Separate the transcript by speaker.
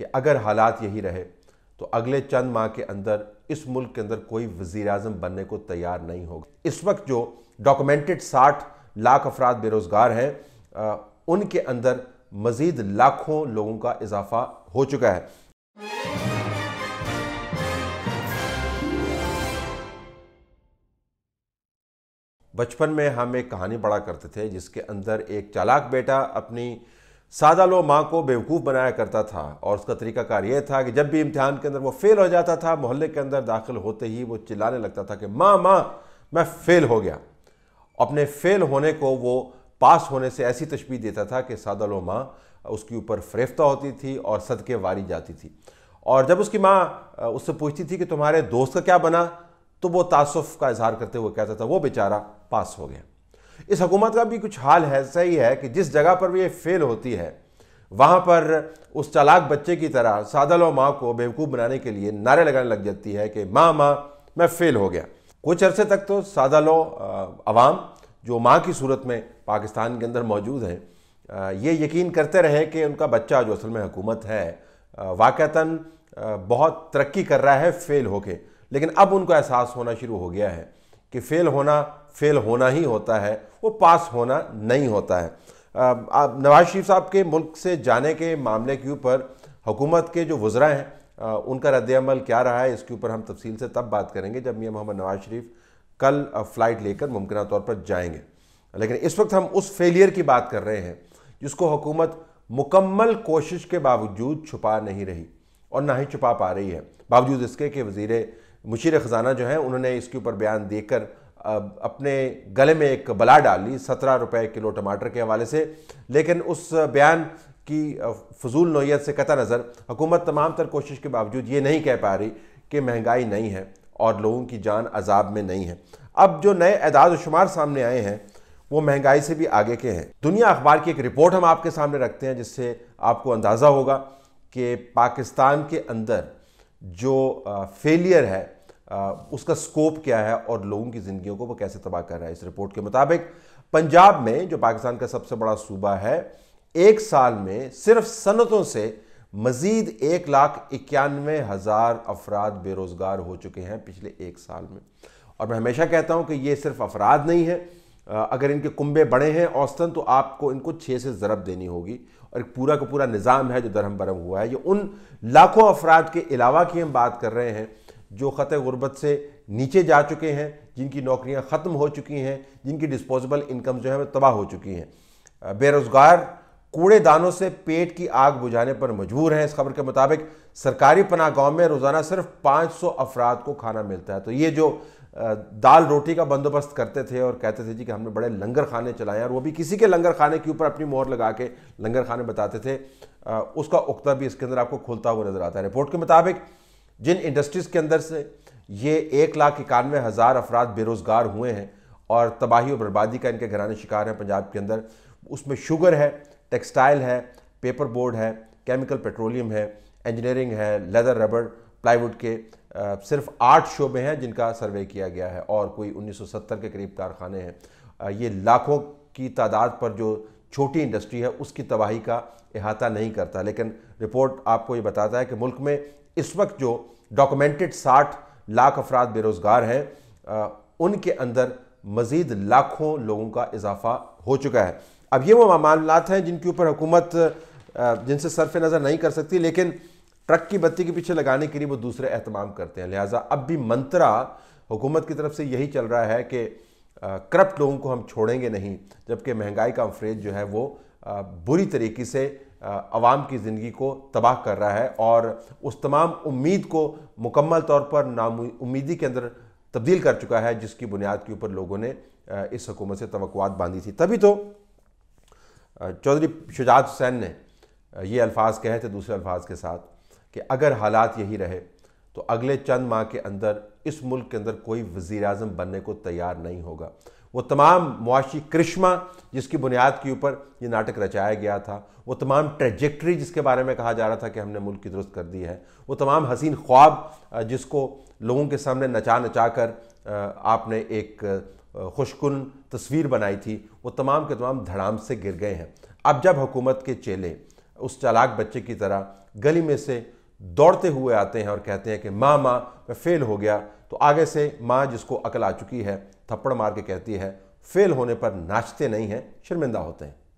Speaker 1: کہ اگر حالات یہی رہے تو اگلے چند ماہ کے اندر اس ملک کے اندر کوئی وزیر اعظم بننے کو تیار نہیں ہوگا اس وقت جو ڈاکومنٹڈ ساٹھ لاکھ افراد بے روزگار ہیں ان کے اندر مزید لاکھوں لوگوں کا اضافہ ہو چکا ہے بچپن میں ہم ایک کہانی پڑھا کرتے تھے جس کے اندر ایک چالاک بیٹا اپنی سادہ لو ماں کو بے بنایا کرتا تھا اور اس کا طریقہ کار یہ تھا کہ جب بھی امتحان کے اندر وہ فیل ہو جاتا تھا محلے کے اندر داخل ہوتے ہی وہ چلانے لگتا تھا کہ ماں ماں میں فیل ہو گیا اپنے فیل ہونے کو وہ پاس ہونے سے ایسی تشبیح دیتا تھا کہ سادہ لو ماں اس کے اوپر فریفتہ ہوتی تھی اور صدقے واری جاتی تھی اور جب اس کی ماں اس سے پوچھتی تھی کہ تمہارے دوست کا کیا بنا تو وہ تعصف کا اظہار کرتے ہوئے کہتا تھا وہ بیچارہ پاس ہو گیا اس حکومت کا بھی کچھ حال ہے صحیح ہے کہ جس جگہ پر بھی یہ فیل ہوتی ہے وہاں پر اس چالاک بچے کی طرح سادل و ماں کو بیوقوف بنانے کے لیے نعرے لگانے لگ جاتی ہے کہ ماں ماں میں فیل ہو گیا کچھ عرصے تک تو سادہ لو عوام جو ماں کی صورت میں پاکستان کے اندر موجود ہیں یہ یقین کرتے رہے کہ ان کا بچہ جو اصل میں حکومت ہے واقعتاً بہت ترقی کر رہا ہے فیل ہو کے لیکن اب ان کو احساس ہونا شروع ہو گیا ہے کہ فیل ہونا فیل ہونا ہی ہوتا ہے وہ پاس ہونا نہیں ہوتا ہے نواز شریف صاحب کے ملک سے جانے کے معاملے کے اوپر حکومت کے جو وزراء ہیں ان کا رد عمل کیا رہا ہے اس کے اوپر ہم تفصیل سے تب بات کریں گے جب میاں محمد نواز شریف کل فلائٹ لے کر ممکنہ طور پر جائیں گے لیکن اس وقت ہم اس فیلئر کی بات کر رہے ہیں جس کو حکومت مکمل کوشش کے باوجود چھپا نہیں رہی اور نہ ہی چھپا پا رہی ہے باوجود اس کے کہ وزیر مشیر خزانہ جو ہیں انہوں نے اس کے اوپر بیان دے کر اپنے گلے میں ایک بلا ڈال لی سترہ روپے کلو ٹماٹر کے حوالے سے لیکن اس بیان کی فضول نوعیت سے قطع نظر حکومت تمام تر کوشش کے باوجود یہ نہیں کہہ پا رہی کہ مہنگائی نہیں ہے اور لوگوں کی جان عذاب میں نہیں ہے اب جو نئے اعداد و شمار سامنے آئے ہیں وہ مہنگائی سے بھی آگے کے ہیں دنیا اخبار کی ایک رپورٹ ہم آپ کے سامنے رکھتے ہیں جس سے آپ کو اندازہ ہوگا کہ پاکستان کے اندر جو فیلئر ہے اس کا سکوپ کیا ہے اور لوگوں کی زندگیوں کو وہ کیسے تباہ کر رہا ہے اس رپورٹ کے مطابق پنجاب میں جو پاکستان کا سب سے بڑا صوبہ ہے ایک سال میں صرف صنعتوں سے مزید ایک لاکھ اکیانوے ہزار افراد بے روزگار ہو چکے ہیں پچھلے ایک سال میں اور میں ہمیشہ کہتا ہوں کہ یہ صرف افراد نہیں ہیں اگر ان کے کنبے بڑے ہیں اوستن تو آپ کو ان کو چھ سے ضرب دینی ہوگی اور ایک پورا کا پورا نظام ہے جو درہم برہم ہوا ہے یہ ان لاکھوں افراد کے علاوہ کی ہم بات کر رہے ہیں جو خط غربت سے نیچے جا چکے ہیں جن کی نوکریاں ختم ہو چکی ہیں جن کی ڈسپوزبل انکم جو ہیں وہ تباہ ہو چکی ہیں بے روزگار کوڑے دانوں سے پیٹ کی آگ بجھانے پر مجبور ہیں اس خبر کے مطابق سرکاری پناہ گاؤں میں روزانہ صرف پانچ سو افراد کو کھانا ملتا ہے تو یہ جو دال روٹی کا بندوبست کرتے تھے اور کہتے تھے جی کہ ہم نے بڑے لنگر خانے چلائے اور وہ بھی کسی کے لنگر خانے کے اوپر اپنی مہر لگا کے لنگر خانے بتاتے تھے اس کا اکتا بھی اس کے اندر آپ کو کھلتا ہوا نظر آتا ہے رپورٹ کے مطابق جن انڈسٹریز کے اندر سے یہ ایک لاکھ اکانوے ہزار افراد بے روزگار ہوئے ہیں اور تباہی اور بربادی کا ان کے گھرانے شکار ہیں پنجاب کے اندر اس میں شوگر ہے ٹیکسٹائل ہے پیپر بورڈ ہے کیمیکل پیٹرولیم ہے انجینئرنگ ہے لیدر ربڑ پلائی وڈ کے صرف آٹھ شعبے ہیں جن کا سروے کیا گیا ہے اور کوئی انیس سو ستر کے قریب کارخانے ہیں یہ لاکھوں کی تعداد پر جو چھوٹی انڈسٹری ہے اس کی تباہی کا احاطہ نہیں کرتا لیکن رپورٹ آپ کو یہ بتاتا ہے کہ ملک میں اس وقت جو ڈاکومنٹڈ ساٹھ لاکھ افراد بے روزگار ہیں ان کے اندر مزید لاکھوں لوگوں کا اضافہ ہو چکا ہے اب یہ وہ معاملات ہیں جن کے اوپر حکومت جن سے صرف نظر نہیں کر سکتی لیکن ٹرک کی بتی کے پیچھے لگانے کے لیے وہ دوسرے اہتمام کرتے ہیں لہٰذا اب بھی منترا حکومت کی طرف سے یہی چل رہا ہے کہ کرپٹ لوگوں کو ہم چھوڑیں گے نہیں جبکہ مہنگائی کا انفریج جو ہے وہ بری طریقے سے عوام کی زندگی کو تباہ کر رہا ہے اور اس تمام امید کو مکمل طور پر نام امیدی کے اندر تبدیل کر چکا ہے جس کی بنیاد کے اوپر لوگوں نے اس حکومت سے توقعات باندھی تھی تبھی تو چودھری شجاعت حسین نے یہ الفاظ کہے تھے دوسرے الفاظ کے ساتھ کہ اگر حالات یہی رہے تو اگلے چند ماہ کے اندر اس ملک کے اندر کوئی وزیر اعظم بننے کو تیار نہیں ہوگا وہ تمام معاشی کرشمہ جس کی بنیاد کے اوپر یہ ناٹک رچایا گیا تھا وہ تمام ٹریجیکٹری جس کے بارے میں کہا جا رہا تھا کہ ہم نے ملک کی درست کر دی ہے وہ تمام حسین خواب جس کو لوگوں کے سامنے نچا نچا کر آپ نے ایک خوشکن تصویر بنائی تھی وہ تمام کے تمام دھڑام سے گر گئے ہیں اب جب حکومت کے چیلے اس چالاک بچے کی طرح گلی میں سے دوڑتے ہوئے آتے ہیں اور کہتے ہیں کہ ماں ماں میں فیل ہو گیا تو آگے سے ماں جس کو عقل آ چکی ہے تھپڑ مار کے کہتی ہے فیل ہونے پر ناچتے نہیں ہیں شرمندہ ہوتے ہیں